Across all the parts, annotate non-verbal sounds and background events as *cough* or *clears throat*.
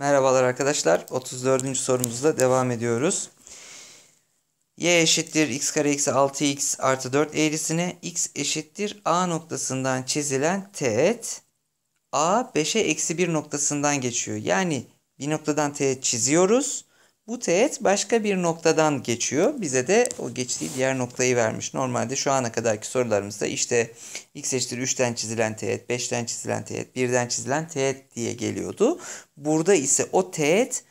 Merhabalar arkadaşlar. 34. sorumuzda devam ediyoruz. y eşittir x kare eksi 6x artı 4 eğrisine x eşittir a noktasından çizilen teğet a 5'e eksi 1 noktasından geçiyor. Yani bir noktadan teğet çiziyoruz. Bu teğet başka bir noktadan geçiyor. Bize de o geçtiği diğer noktayı vermiş. Normalde şu ana kadarki sorularımızda işte x eşittir 3'ten çizilen teğet, 5'ten çizilen teğet, 1'den çizilen teğet diye geliyordu. Burada ise o teğet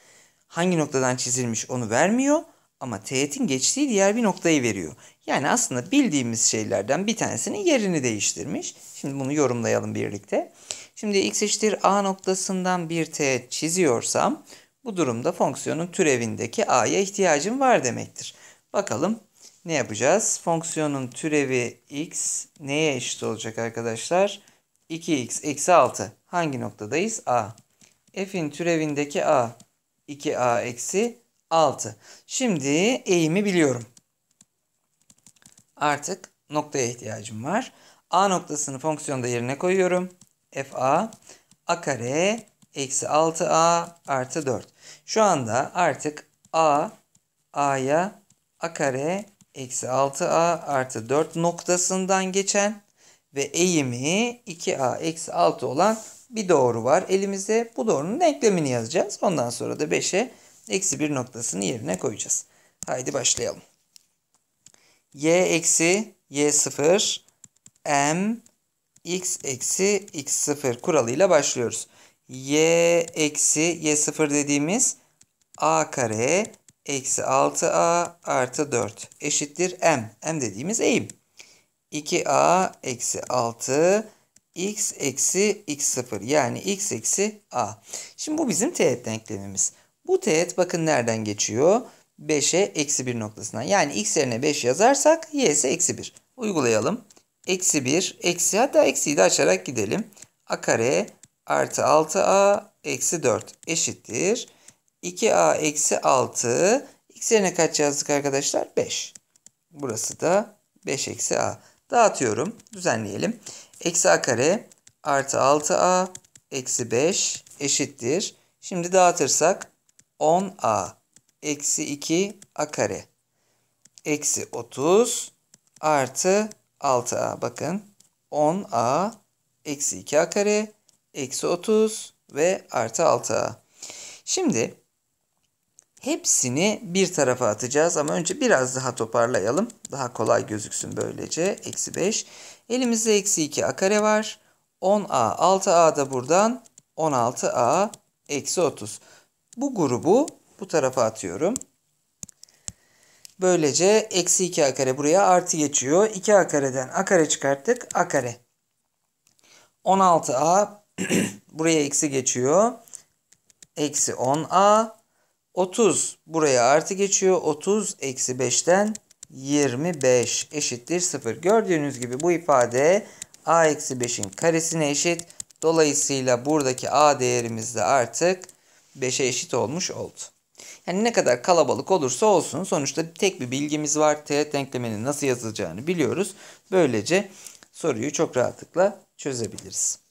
hangi noktadan çizilmiş onu vermiyor ama teğetin geçtiği diğer bir noktayı veriyor. Yani aslında bildiğimiz şeylerden bir tanesinin yerini değiştirmiş. Şimdi bunu yorumlayalım birlikte. Şimdi x eşittir a noktasından bir teğet çiziyorsam bu durumda fonksiyonun türevindeki a'ya ihtiyacım var demektir. Bakalım ne yapacağız? Fonksiyonun türevi x neye eşit olacak arkadaşlar? 2x eksi 6. Hangi noktadayız? a. f'in türevindeki a 2a eksi 6. Şimdi eğimi biliyorum. Artık noktaya ihtiyacım var. a noktasını fonksiyonda yerine koyuyorum. f a a kare eksi 6a artı 4. Şu anda artık a a'ya a kare eksi 6a artı 4 noktasından geçen ve eğimi 2a eksi 6 olan bir doğru var elimizde. Bu doğrunun denklemini yazacağız. Ondan sonra da 5'e eksi 1 noktasını yerine koyacağız. Haydi başlayalım. y eksi y 0 m x eksi x 0 kuralıyla başlıyoruz y eksi y sıfır dediğimiz a kare eksi 6a artı 4 eşittir m. m dediğimiz eğim. 2a eksi 6 x eksi x sıfır yani x eksi a. Şimdi bu bizim teğet denklemimiz. Bu teğet bakın nereden geçiyor? 5'e eksi 1 noktasından. Yani x yerine 5 yazarsak y ise eksi 1. Uygulayalım. Eksi 1 eksi hatta eksiyi de açarak gidelim. a kare artı 6a eksi 4 eşittir. 2a eksi 6 x yerine kaç yazdık arkadaşlar? 5. Burası da 5 eksi a. Dağıtıyorum. Düzenleyelim. Eksi a kare artı 6a eksi 5 eşittir. Şimdi dağıtırsak 10a eksi 2 a kare eksi 30 artı 6a. Bakın 10a eksi 2a kare eksi 30 ve artı 6a. Şimdi hepsini bir tarafa atacağız ama önce biraz daha toparlayalım. Daha kolay gözüksün böylece. Eksi 5. Elimizde eksi 2 a kare var. 10a 6a da buradan 16a eksi 30. Bu grubu bu tarafa atıyorum. Böylece eksi 2 a kare buraya artı geçiyor. 2 a kareden a kare çıkarttık a kare. 16a *clears throat* buraya eksi geçiyor. Eksi 10a. 30 buraya artı geçiyor. 30 eksi 5'ten 25 eşittir 0. Gördüğünüz gibi bu ifade a eksi 5'in karesine eşit. Dolayısıyla buradaki a değerimiz de artık 5'e eşit olmuş oldu. Yani ne kadar kalabalık olursa olsun sonuçta tek bir bilgimiz var. Teğet denklemenin nasıl yazılacağını biliyoruz. Böylece soruyu çok rahatlıkla çözebiliriz.